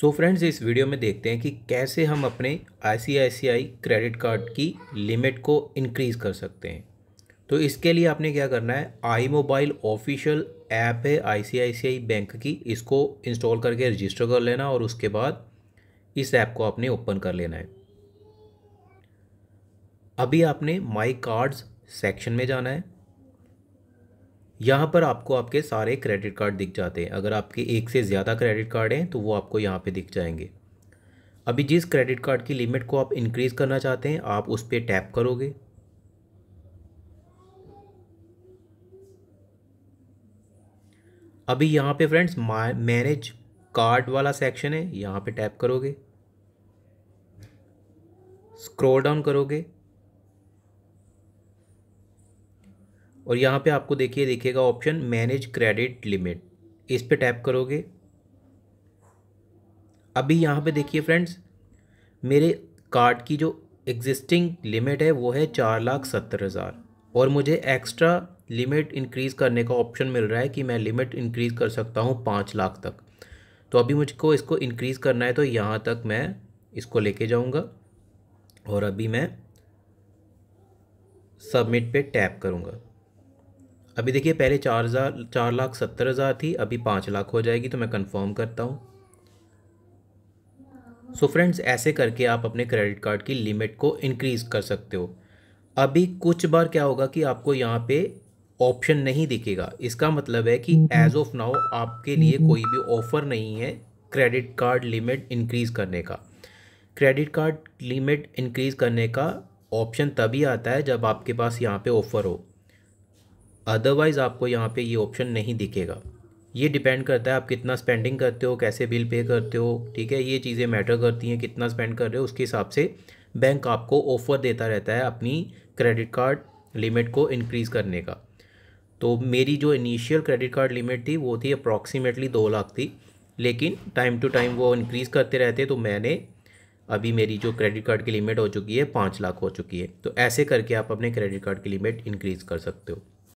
सो so friends इस video में देखते हैं कि कैसे हम अपने आई क्रेडिट कार्ड की लिमिट को इनक्रीज़ कर सकते हैं तो इसके लिए आपने क्या करना है आई मोबाइल ऑफिशियल ऐप है आई बैंक की इसको इंस्टॉल करके रजिस्टर कर लेना और उसके बाद इस ऐप को आपने ओपन कर लेना है अभी आपने माई कार्ड्स सेक्शन में जाना है यहाँ पर आपको आपके सारे क्रेडिट कार्ड दिख जाते हैं अगर आपके एक से ज़्यादा क्रेडिट कार्ड हैं तो वो आपको यहाँ पे दिख जाएंगे अभी जिस क्रेडिट कार्ड की लिमिट को आप इंक्रीज़ करना चाहते हैं आप उस पर टैप करोगे अभी यहाँ पे फ्रेंड्स मैरिज कार्ड वाला सेक्शन है यहाँ पे टैप करोगे स्क्रॉल डाउन करोगे और यहाँ पे आपको देखिए देखिएगा ऑप्शन मैनेज क्रेडिट लिमिट इस पर टैप करोगे अभी यहाँ पे देखिए फ्रेंड्स मेरे कार्ड की जो एग्जिस्टिंग लिमिट है वो है चार लाख सत्तर हज़ार और मुझे एक्स्ट्रा लिमिट इंक्रीज़ करने का ऑप्शन मिल रहा है कि मैं लिमिट इंक्रीज़ कर सकता हूँ पाँच लाख तक तो अभी मुझको इसको इंक्रीज़ करना है तो यहाँ तक मैं इसको लेके जाऊँगा और अभी मैं सबमिट पे टैप करूँगा अभी देखिए पहले चार हज़ार चार लाख सत्तर हज़ार थी अभी पाँच लाख हो जाएगी तो मैं कंफर्म करता हूँ सो फ्रेंड्स ऐसे करके आप अपने क्रेडिट कार्ड की लिमिट को इनक्रीज़ कर सकते हो अभी कुछ बार क्या होगा कि आपको यहाँ पे ऑप्शन नहीं दिखेगा इसका मतलब है कि एज ऑफ नाउ आपके लिए कोई भी ऑफ़र नहीं है क्रेडिट कार्ड लिमिट इंक्रीज़ करने का क्रेडिट कार्ड लिमिट इंक्रीज़ करने का ऑप्शन तभी आता है जब आपके पास यहाँ पे ऑफ़र हो अदरवाइज़ आपको यहाँ पे ये ऑप्शन नहीं दिखेगा ये डिपेंड करता है आप कितना स्पेंडिंग करते हो कैसे बिल पे करते हो ठीक है ये चीज़ें मैटर करती हैं कितना स्पेंड कर रहे हो उसके हिसाब से बैंक आपको ऑफ़र देता रहता है अपनी क्रेडिट कार्ड लिमिट को इनक्रीज़ करने का तो मेरी जो इनिशियल क्रेडिट कार्ड लिमिट थी वो थी अप्रॉक्सीमेटली दो लाख थी लेकिन टाइम टू टाइम वो इनक्रीज़ करते रहते तो मैंने अभी मेरी जो क्रेडिट कार्ड की लिमिट हो चुकी है पाँच लाख हो चुकी है तो ऐसे करके आप अपने क्रेडिट कार्ड की लिमिट इनक्रीज़ कर सकते हो